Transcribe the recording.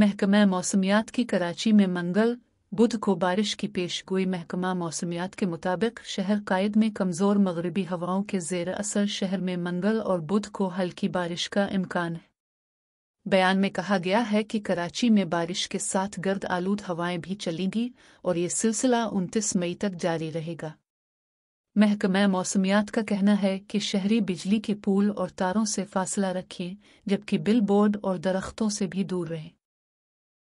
महकमा मौसमियात की कराची में मंगल बुध को बारिश की पेश गोई महकमा मौसमियात के मुताबिक शहर कायद में कमज़ोर मगरबी हवाओं के जेर असर शहर में मंगल और बुध को हल्की बारिश का इम्कान है बयान में कहा गया है कि कराची में बारिश के साथ गर्द आलूद हवाएं भी चलेंगी और ये सिलसिला उनतीस मई तक जारी रहेगा महकमा मौसमियात का कहना है कि शहरी बिजली के पुल और तारों से फासला रखें जबकि बिल बोर्ड और दरख्तों से भी दूर रहें